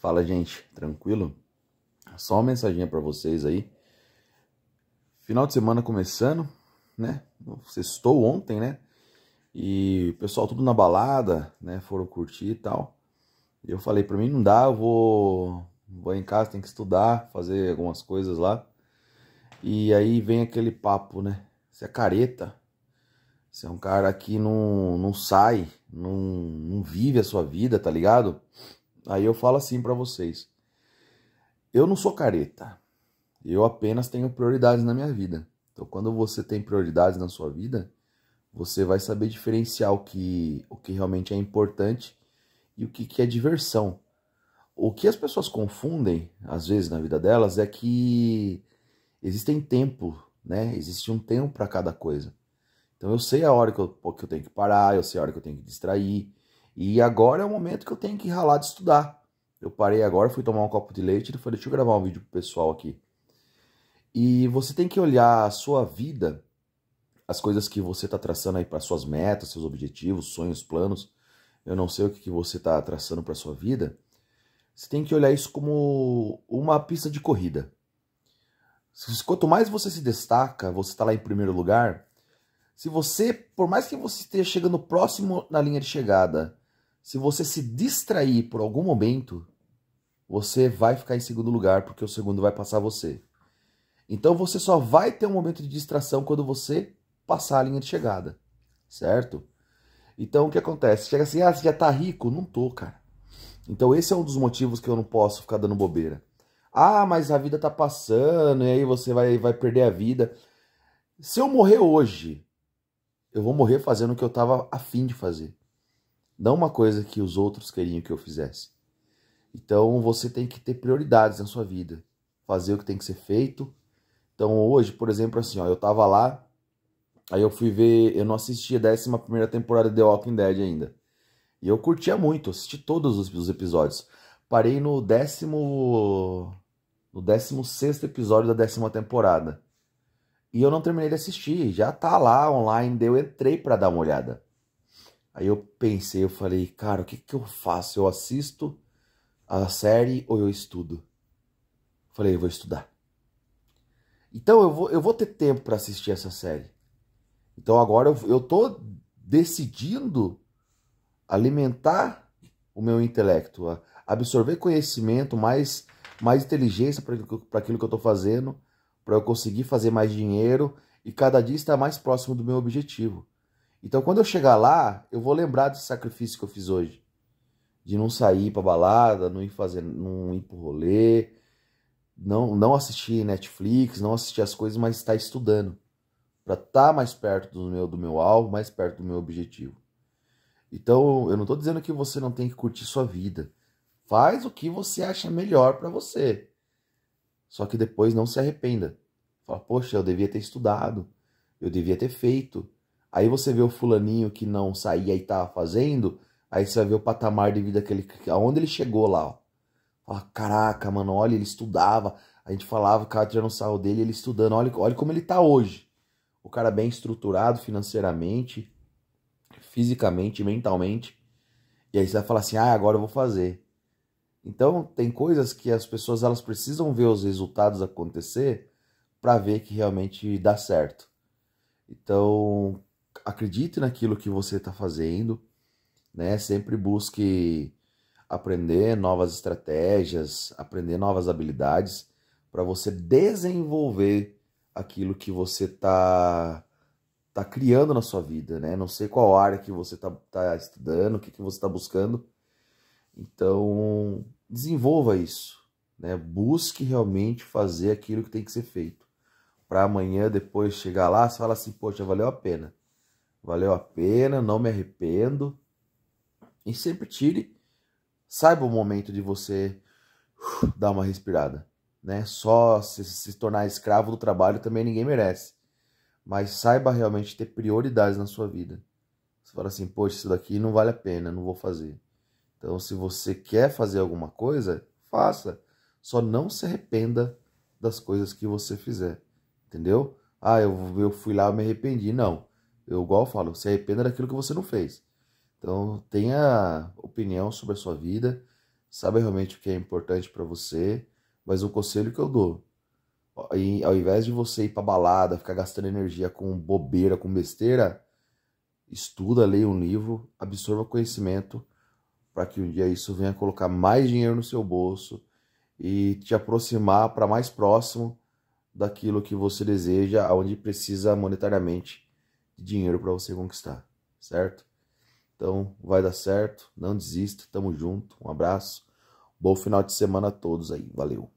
Fala, gente, tranquilo? Só uma mensaginha para vocês aí. Final de semana começando, né? Sextou ontem, né? E o pessoal tudo na balada, né? Foram curtir e tal. E eu falei, para mim não dá, eu vou vou em casa, tem que estudar, fazer algumas coisas lá. E aí vem aquele papo, né? Você é careta. Você é um cara que não, não sai, não, não vive a sua vida, tá ligado? Aí eu falo assim para vocês: eu não sou careta, eu apenas tenho prioridades na minha vida. Então, quando você tem prioridades na sua vida, você vai saber diferenciar o que, o que realmente é importante e o que, que é diversão. O que as pessoas confundem, às vezes, na vida delas é que existem tempo, né? Existe um tempo para cada coisa. Então eu sei a hora que eu, que eu tenho que parar, eu sei a hora que eu tenho que distrair, e agora é o momento que eu tenho que ralar de estudar. Eu parei agora, fui tomar um copo de leite e falei, deixa eu gravar um vídeo pro pessoal aqui. E você tem que olhar a sua vida, as coisas que você está traçando aí para suas metas, seus objetivos, sonhos, planos. Eu não sei o que, que você está traçando para sua vida. Você tem que olhar isso como uma pista de corrida. Quanto mais você se destaca, você está lá em primeiro lugar. Se você, por mais que você esteja chegando próximo na linha de chegada, se você se distrair por algum momento, você vai ficar em segundo lugar, porque o segundo vai passar você. Então você só vai ter um momento de distração quando você passar a linha de chegada, certo? Então o que acontece? Chega assim, ah, você já tá rico? Não tô, cara. Então esse é um dos motivos que eu não posso ficar dando bobeira. Ah, mas a vida tá passando e aí você vai, vai perder a vida. Se eu morrer hoje, eu vou morrer fazendo o que eu tava afim de fazer não uma coisa que os outros queriam que eu fizesse. Então você tem que ter prioridades na sua vida, fazer o que tem que ser feito. Então hoje, por exemplo, assim, ó, eu tava lá, aí eu fui ver, eu não assisti a 11 primeira temporada de The Walking Dead ainda. E eu curtia muito, assisti todos os episódios. Parei no décimo no 16 episódio da décima temporada. E eu não terminei de assistir, já tá lá online, eu entrei para dar uma olhada. Aí eu pensei, eu falei, cara, o que, que eu faço? Eu assisto a série ou eu estudo? Falei, eu vou estudar. Então eu vou, eu vou ter tempo para assistir essa série. Então agora eu, eu tô decidindo alimentar o meu intelecto, absorver conhecimento, mais, mais inteligência para aquilo que eu estou fazendo, para eu conseguir fazer mais dinheiro e cada dia estar mais próximo do meu objetivo. Então, quando eu chegar lá, eu vou lembrar desse sacrifício que eu fiz hoje. De não sair pra balada, não ir fazer, não ir pro rolê, não, não assistir Netflix, não assistir as coisas, mas estar tá estudando. para estar tá mais perto do meu, do meu alvo, mais perto do meu objetivo. Então, eu não estou dizendo que você não tem que curtir sua vida. Faz o que você acha melhor para você. Só que depois não se arrependa. Fala, poxa, eu devia ter estudado, eu devia ter feito Aí você vê o fulaninho que não saía e tava fazendo, aí você vai ver o patamar de vida que ele, aonde ele chegou lá, ó. Fala, caraca, mano, olha, ele estudava, a gente falava, o cara tirando o sarro dele, ele estudando, olha, olha como ele tá hoje. O cara bem estruturado financeiramente, fisicamente, mentalmente. E aí você vai falar assim, ah, agora eu vou fazer. Então, tem coisas que as pessoas elas precisam ver os resultados acontecer para ver que realmente dá certo. Então, acredite naquilo que você está fazendo, né? Sempre busque aprender novas estratégias, aprender novas habilidades para você desenvolver aquilo que você está tá criando na sua vida, né? Não sei qual área que você está tá estudando, o que, que você está buscando. Então, desenvolva isso, né? Busque realmente fazer aquilo que tem que ser feito. Para amanhã, depois chegar lá, você fala assim, poxa, valeu a pena valeu a pena, não me arrependo. E sempre tire, saiba o momento de você uh, dar uma respirada, né? Só se, se tornar escravo do trabalho também ninguém merece. Mas saiba realmente ter prioridades na sua vida. Você fala assim, poxa, isso daqui não vale a pena, não vou fazer. Então, se você quer fazer alguma coisa, faça. Só não se arrependa das coisas que você fizer, entendeu? Ah, eu, eu fui lá, e me arrependi. Não. Eu, igual eu falo, se arrependa daquilo que você não fez. Então, tenha opinião sobre a sua vida, saiba realmente o que é importante para você, mas o conselho que eu dou, ao invés de você ir para balada, ficar gastando energia com bobeira, com besteira, estuda, leia um livro, absorva conhecimento para que um dia isso venha colocar mais dinheiro no seu bolso e te aproximar para mais próximo daquilo que você deseja, aonde precisa monetariamente de dinheiro para você conquistar, certo? Então, vai dar certo, não desista, tamo junto, um abraço, bom final de semana a todos aí, valeu!